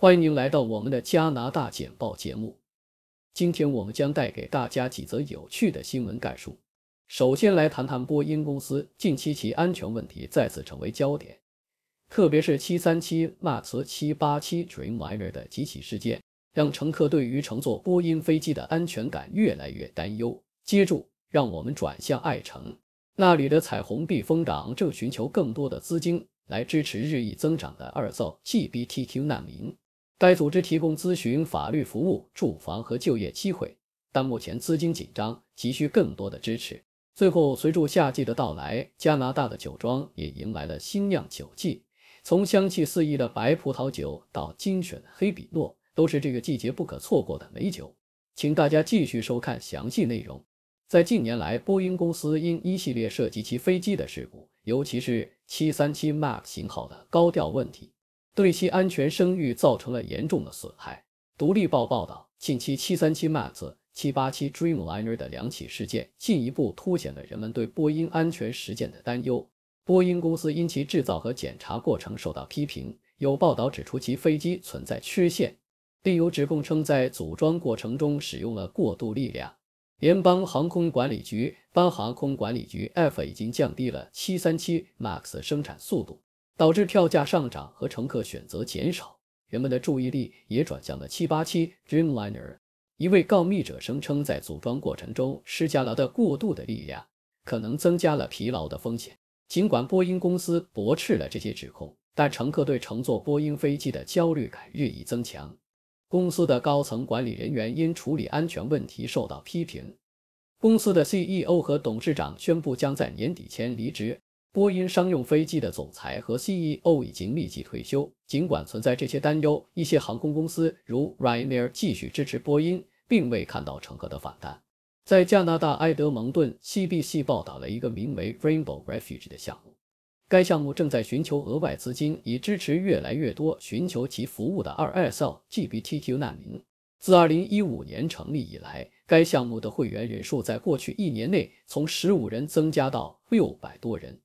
欢迎您来到我们的加拿大简报节目。今天我们将带给大家几则有趣的新闻概述。首先来谈谈波音公司，近期其安全问题再次成为焦点，特别是737 Max、787 Dreamliner 的几起事件，让乘客对于乘坐波音飞机的安全感越来越担忧。接住，让我们转向爱城，那里的彩虹避风港正寻求更多的资金来支持日益增长的二造 GBTQ 难民。该组织提供咨询、法律服务、住房和就业机会，但目前资金紧张，急需更多的支持。最后，随着夏季的到来，加拿大的酒庄也迎来了新酿酒季。从香气四溢的白葡萄酒到精选黑比诺，都是这个季节不可错过的美酒。请大家继续收看详细内容。在近年来，波音公司因一系列涉及其飞机的事故，尤其是737 MAX 型号的高调问题。对其安全声誉造成了严重的损害。独立报报道，近期737 Max、787 Dreamliner 的两起事件进一步凸显了人们对波音安全实践的担忧。波音公司因其制造和检查过程受到批评，有报道指出其飞机存在缺陷，并有指控称在组装过程中使用了过度力量。联邦航空管理局航空管理局 F） 已经降低了737 Max 生产速度。导致票价上涨和乘客选择减少，人们的注意力也转向了七八七 Dreamliner。一位告密者声称，在组装过程中施加了的过度的力量，可能增加了疲劳的风险。尽管波音公司驳斥了这些指控，但乘客对乘坐波音飞机的焦虑感日益增强。公司的高层管理人员因处理安全问题受到批评，公司的 CEO 和董事长宣布将在年底前离职。波音商用飞机的总裁和 CEO 已经立即退休。尽管存在这些担忧，一些航空公司如 Ryanair 继续支持波音，并未看到乘客的反弹。在加拿大埃德蒙顿，CBC 报道了一个名为 Rainbow Refuge 的项目，该项目正在寻求额外资金以支持越来越多寻求其服务的 RSLGBTQ 难民。自2015年成立以来，该项目的会员人数在过去一年内从15人增加到600多人。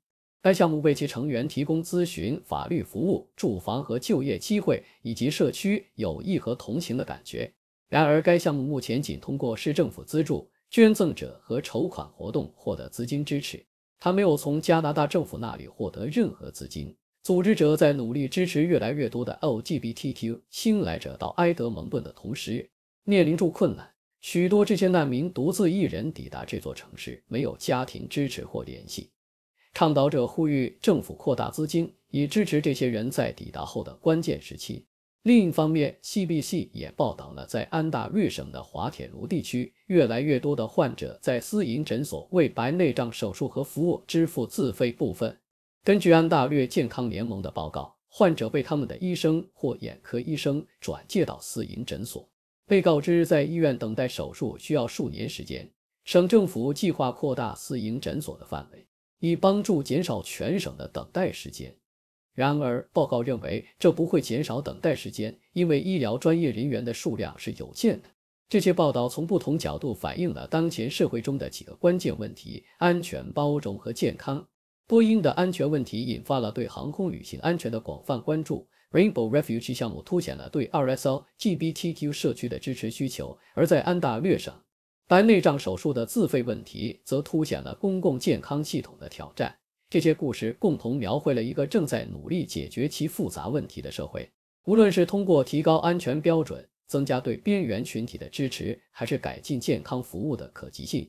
该项目为其成员提供咨询、法律服务、住房和就业机会，以及社区友谊和同情的感觉。然而，该项目目前仅通过市政府资助、捐赠者和筹款活动获得资金支持，他没有从加拿大政府那里获得任何资金。组织者在努力支持越来越多的 LGBTQ 新来者到埃德蒙顿的同时，面临住困难。许多这些难民独自一人抵达这座城市，没有家庭支持或联系。倡导者呼吁政府扩大资金，以支持这些人在抵达后的关键时期。另一方面，CBC 也报道了在安大略省的滑铁卢地区，越来越多的患者在私营诊所为白内障手术和服务支付自费部分。根据安大略健康联盟的报告，患者被他们的医生或眼科医生转介到私营诊所，被告知在医院等待手术需要数年时间。省政府计划扩大私营诊所的范围。以帮助减少全省的等待时间。然而，报告认为这不会减少等待时间，因为医疗专业人员的数量是有限的。这些报道从不同角度反映了当前社会中的几个关键问题：安全、包容和健康。波音的安全问题引发了对航空旅行安全的广泛关注。Rainbow Refuge 项目凸显了对 s LGBTQ 社区的支持需求，而在安大略省。白内障手术的自费问题则凸显了公共健康系统的挑战。这些故事共同描绘了一个正在努力解决其复杂问题的社会。无论是通过提高安全标准、增加对边缘群体的支持，还是改进健康服务的可及性，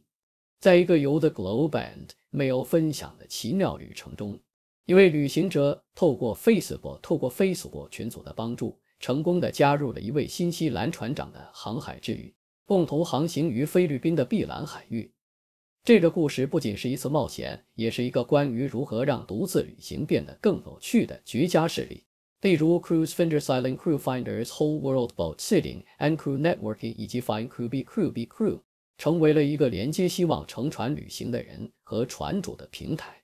在一个由 The Globe and Mail 分享的奇妙旅程中，一位旅行者透过 Facebook 透过 Facebook 群组的帮助，成功地加入了一位新西兰船长的航海之旅。共同航行于菲律宾的碧蓝海域。这个故事不仅是一次冒险，也是一个关于如何让独自旅行变得更有趣的绝佳事例。例如，Cruise Finder、c a u i i n g Crew Finder、s Whole World Boat Sitting and Crew Networking，以及 Find Crew、Be Crew、Be Crew，成为了一个连接希望乘船旅行的人和船主的平台。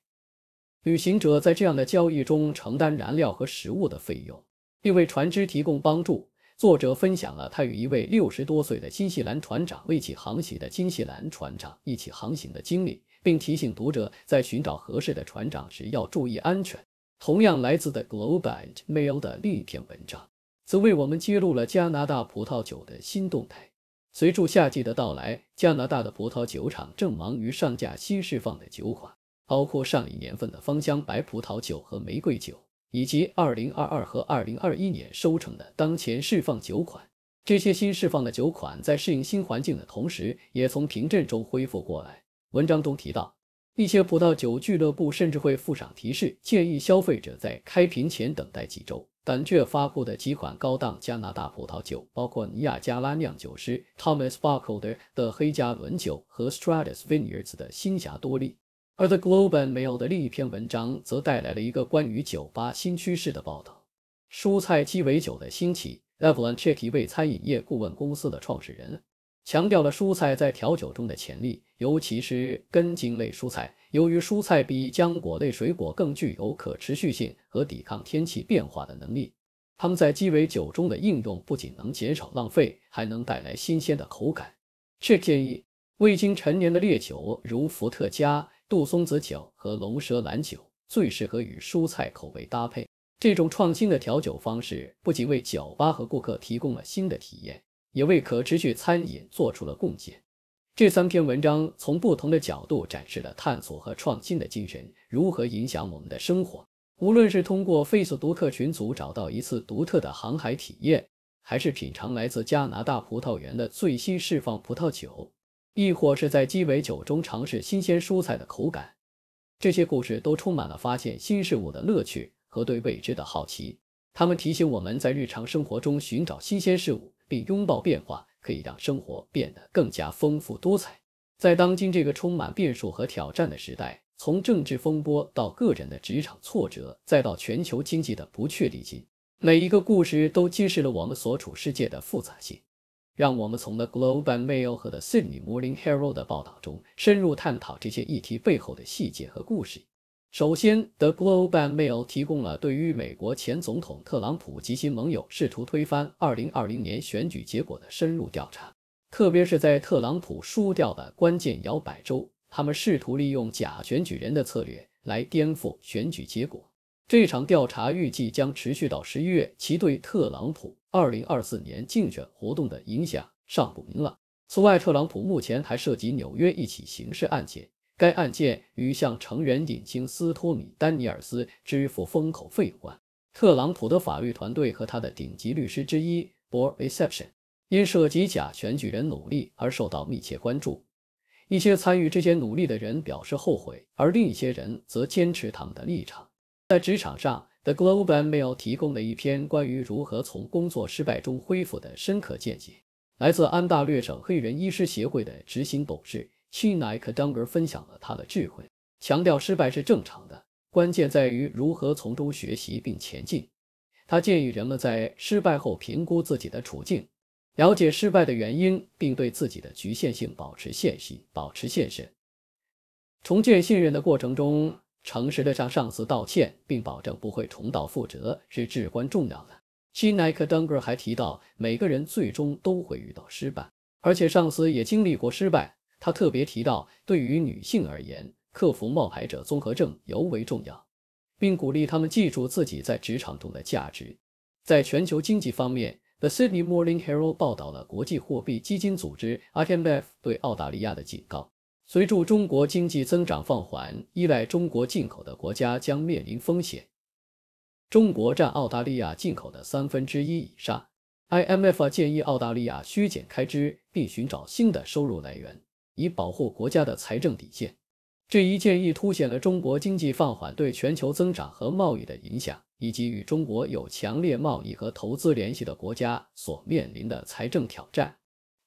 旅行者在这样的交易中承担燃料和食物的费用，并为船只提供帮助。作者分享了他与一位六十多岁的新西兰船长为其航行的新西兰船长一起航行的经历，并提醒读者在寻找合适的船长时要注意安全。同样来自的 Globe and Mail 的另一篇文章则为我们揭露了加拿大葡萄酒的新动态。随着夏季的到来，加拿大的葡萄酒厂正忙于上架新释放的酒款，包括上一年份的芳香白葡萄酒和玫瑰酒。以及2022和2021年收成的当前释放酒款，这些新释放的酒款在适应新环境的同时，也从瓶阵中恢复过来。文章中提到，一些葡萄酒俱乐部甚至会附上提示，建议消费者在开瓶前等待几周。但却发布的几款高档加拿大葡萄酒，包括尼亚加拉酿酒师 Thomas Buckholder 的黑加仑酒和 Stratus Vineyards 的新霞多利。而 The Globe and Mail 的另一篇文章则带来了一个关于酒吧新趋势的报道：蔬菜鸡尾酒的兴起。e v e l y n Chick，一位餐饮业顾问公司的创始人，强调了蔬菜在调酒中的潜力，尤其是根茎类蔬菜。由于蔬菜比浆果类水果更具有可持续性和抵抗天气变化的能力，它们在鸡尾酒中的应用不仅能减少浪费，还能带来新鲜的口感。Chick 建议，未经陈年的烈酒，如伏特加。杜松子酒和龙舌兰酒最适合与蔬菜口味搭配。这种创新的调酒方式不仅为酒吧和顾客提供了新的体验，也为可持续餐饮做出了贡献。这三篇文章从不同的角度展示了探索和创新的精神如何影响我们的生活。无论是通过 Facebook 群组找到一次独特的航海体验，还是品尝来自加拿大葡萄园的最新释放葡萄酒。亦或是在鸡尾酒中尝试新鲜蔬菜的口感，这些故事都充满了发现新事物的乐趣和对未知的好奇。他们提醒我们在日常生活中寻找新鲜事物，并拥抱变化，可以让生活变得更加丰富多彩。在当今这个充满变数和挑战的时代，从政治风波到个人的职场挫折，再到全球经济的不确定性，每一个故事都揭示了我们所处世界的复杂性。让我们从 The Globe and Mail 和 The Sydney Morning Herald 的报道中深入探讨这些议题背后的细节和故事。首先，The Globe and Mail 提供了对于美国前总统特朗普及其盟友试图推翻二零二零年选举结果的深入调查，特别是在特朗普输掉的关键摇摆州，他们试图利用假选举人的策略来颠覆选举结果。这场调查预计将持续到十一月，其对特朗普。二零二四年竞选活动的影响尚不明朗。此外，特朗普目前还涉及纽约一起刑事案件，该案件与向成员影星斯托米·丹尼尔斯支付封口费有关。特朗普的法律团队和他的顶级律师之一 t 尔· o n 因涉及假选举人努力而受到密切关注。一些参与这些努力的人表示后悔，而另一些人则坚持他们的立场。在职场上，The Globe and Mail 提供了一篇关于如何从工作失败中恢复的深刻见解。来自安大略省黑人医师协会的执行董事 c h i k e d u n g e r 分享了他的智慧，强调失败是正常的，关键在于如何从中学习并前进。他建议人们在失败后评估自己的处境，了解失败的原因，并对自己的局限性保持现实，保持现实。重建信任的过程中。诚实的向上司道歉，并保证不会重蹈覆辙是至关重要的。希奈克登格还提到，每个人最终都会遇到失败，而且上司也经历过失败。他特别提到，对于女性而言，克服冒牌者综合症尤为重要，并鼓励他们记住自己在职场中的价值。在全球经济方面，《The Sydney Morning Herald》报道了国际货币基金组织 （IMF） 对澳大利亚的警告。随着中国经济增长放缓，依赖中国进口的国家将面临风险。中国占澳大利亚进口的三分之一以上，IMF 建议澳大利亚削减开支并寻找新的收入来源，以保护国家的财政底线。这一建议凸显了中国经济放缓对全球增长和贸易的影响，以及与中国有强烈贸易和投资联系的国家所面临的财政挑战。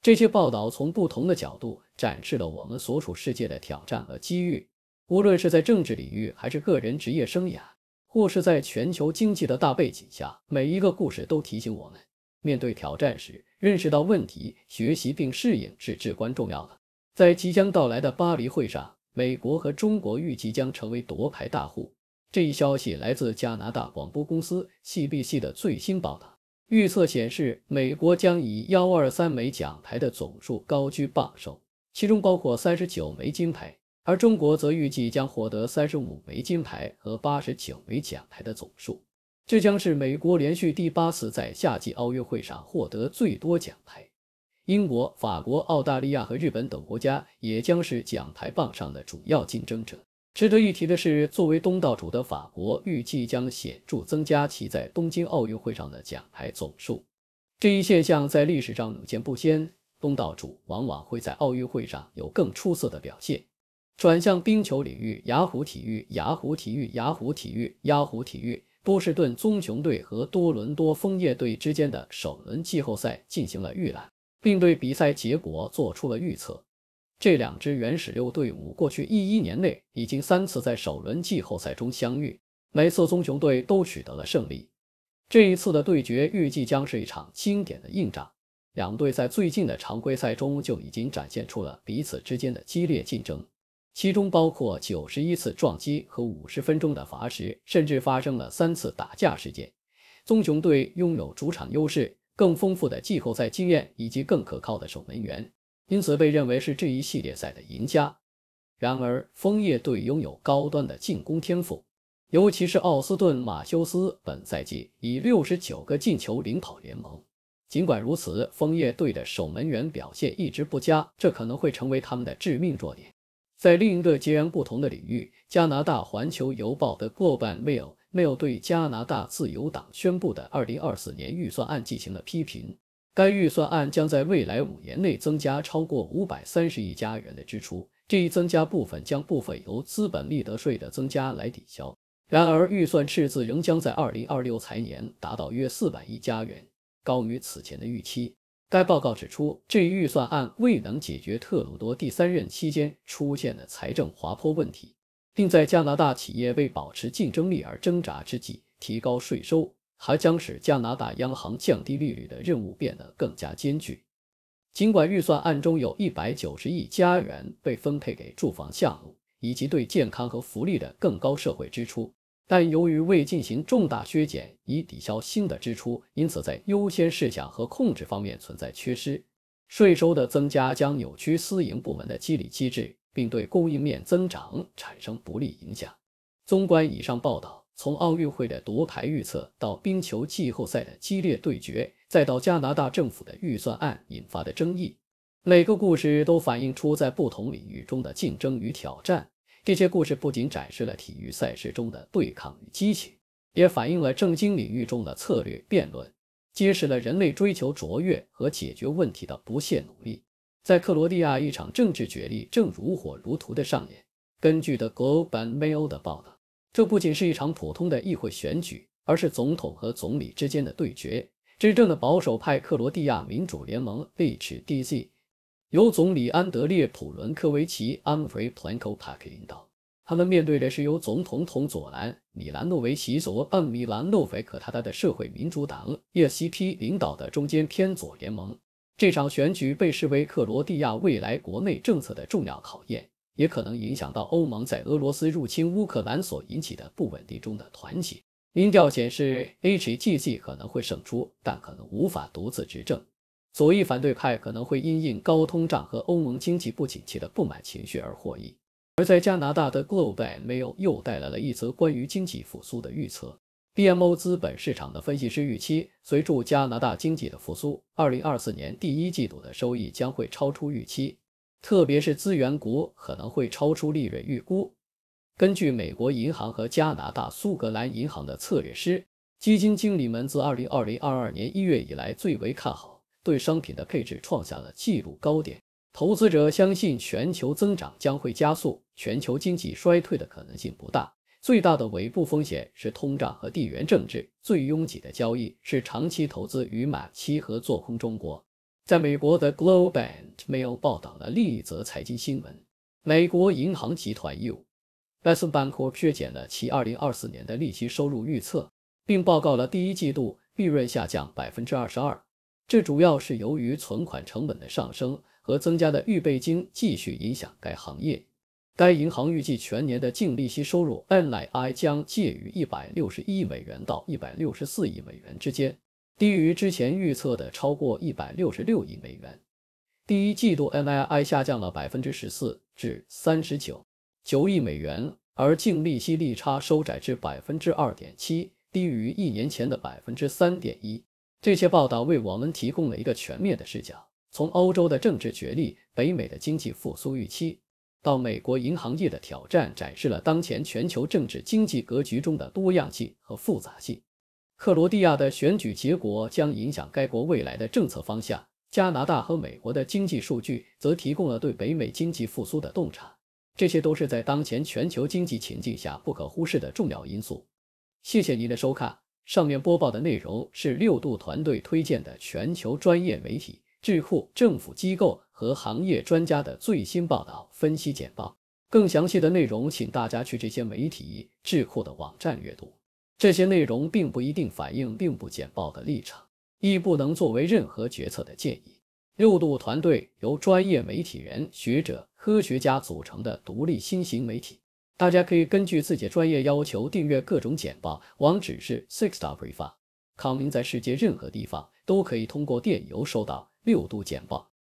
这些报道从不同的角度展示了我们所处世界的挑战和机遇。无论是在政治领域，还是个人职业生涯，或是在全球经济的大背景下，每一个故事都提醒我们，面对挑战时，认识到问题、学习并适应是至关重要的。在即将到来的巴黎会上，美国和中国预计将成为夺牌大户。这一消息来自加拿大广播公司 CBC 的最新报道。预测显示，美国将以幺二三枚奖牌的总数高居榜首，其中包括三十九枚金牌；而中国则预计将获得三十五枚金牌和八十九枚奖牌的总数。这将是美国连续第八次在夏季奥运会上获得最多奖牌。英国、法国、澳大利亚和日本等国家也将是奖牌榜上的主要竞争者。值得一提的是，作为东道主的法国预计将显著增加其在东京奥运会上的奖牌总数。这一现象在历史上屡见不鲜，东道主往往会在奥运会上有更出色的表现。转向冰球领域，雅虎体育、雅虎体育、雅虎体育、雅虎体育，波士顿棕熊队和多伦多枫叶队之间的首轮季后赛进行了预览，并对比赛结果做出了预测。这两支原始六队伍过去一一年内已经三次在首轮季后赛中相遇，每次棕熊队都取得了胜利。这一次的对决预计将是一场经典的硬仗。两队在最近的常规赛中就已经展现出了彼此之间的激烈竞争，其中包括九十一次撞击和五十分钟的罚时，甚至发生了三次打架事件。棕熊队拥有主场优势、更丰富的季后赛经验以及更可靠的守门员。因此被认为是这一系列赛的赢家。然而，枫叶队拥有高端的进攻天赋，尤其是奥斯顿·马修斯本赛季以六十九个进球领跑联盟。尽管如此，枫叶队的守门员表现一直不佳，这可能会成为他们的致命弱点。在另一个截然不同的领域，加拿大环球邮报的过半 m a i l l m i l 对加拿大自由党宣布的二零二四年预算案进行了批评。该预算案将在未来五年内增加超过五百三十亿加元的支出，这一增加部分将部分由资本利得税的增加来抵消。然而，预算赤字仍将在二零二六财年达到约四百亿加元，高于此前的预期。该报告指出，这一预算案未能解决特鲁多第三任期间出现的财政滑坡问题，并在加拿大企业为保持竞争力而挣扎之际提高税收。还将使加拿大央行降低利率的任务变得更加艰巨。尽管预算案中有一百九十亿加元被分配给住房项目以及对健康和福利的更高社会支出，但由于未进行重大削减以抵消新的支出，因此在优先事项和控制方面存在缺失。税收的增加将扭曲私营部门的激励机制，并对供应面增长产生不利影响。综观以上报道。从奥运会的夺牌预测到冰球季后赛的激烈对决，再到加拿大政府的预算案引发的争议，每个故事都反映出在不同领域中的竞争与挑战。这些故事不仅展示了体育赛事中的对抗与激情，也反映了政经领域中的策略辩论，揭示了人类追求卓越和解决问题的不懈努力。在克罗地亚，一场政治角力正如火如荼的上演。根据 The g l o b and Mail 的报道。这不仅是一场普通的议会选举，而是总统和总理之间的对决。执政的保守派克罗地亚民主联盟 （HDZ） 由总理安德烈·普伦科维奇 a n f r e p l a n k o p a k 领导，他们面对的是由总统统佐兰·米兰诺维奇佐·恩米兰诺维克他他的社会民主党 s c p 领导的中间偏左联盟。这场选举被视为克罗地亚未来国内政策的重要考验。也可能影响到欧盟在俄罗斯入侵乌克兰所引起的不稳定中的团结。音调显示，HGG 可能会胜出，但可能无法独自执政。左翼反对派可能会因应高通胀和欧盟经济不景气的不满情绪而获益。而在加拿大的 Global Mail 又带来了一则关于经济复苏的预测。BMO 资本市场的分析师预期，随着加拿大经济的复苏，二零二四年第一季度的收益将会超出预期。特别是资源股可能会超出利润预估。根据美国银行和加拿大苏格兰银行的策略师，基金经理们自2022年1月以来最为看好对商品的配置，创下了纪录高点。投资者相信全球增长将会加速，全球经济衰退的可能性不大。最大的尾部风险是通胀和地缘政治。最拥挤的交易是长期投资与买期和做空中国。在美国的《Globe and Mail》报道了另一则财经新闻：美国银行集团 U.S. b a n c 削减了其二零二四年的利息收入预测，并报告了第一季度利润下降百分之二十二。这主要是由于存款成本的上升和增加的预备金继续影响该行业。该银行预计全年的净利息收入 （NII） 将介于一百六十一亿美元到一百六十四亿美元之间。低于之前预测的超过一百六十六亿美元。第一季度 m i i 下降了百分之十四至三十九九亿美元，而净利息利差收窄至百分之二点七，低于一年前的百分之三点一。这些报道为我们提供了一个全面的视角，从欧洲的政治角力、北美的经济复苏预期，到美国银行业的挑战，展示了当前全球政治经济格局中的多样性和复杂性。克罗地亚的选举结果将影响该国未来的政策方向。加拿大和美国的经济数据则提供了对北美经济复苏的洞察。这些都是在当前全球经济情境下不可忽视的重要因素。谢谢您的收看。上面播报的内容是六度团队推荐的全球专业媒体、智库、政府机构和行业专家的最新报道、分析简报。更详细的内容，请大家去这些媒体、智库的网站阅读。这些内容并不一定反映并不简报的立场，亦不能作为任何决策的建议。六度团队由专业媒体人、学者、科学家组成的独立新型媒体，大家可以根据自己专业要求订阅各种简报。网址是 s i x s t a r e e c o m 在世界任何地方都可以通过电邮收到六度简报。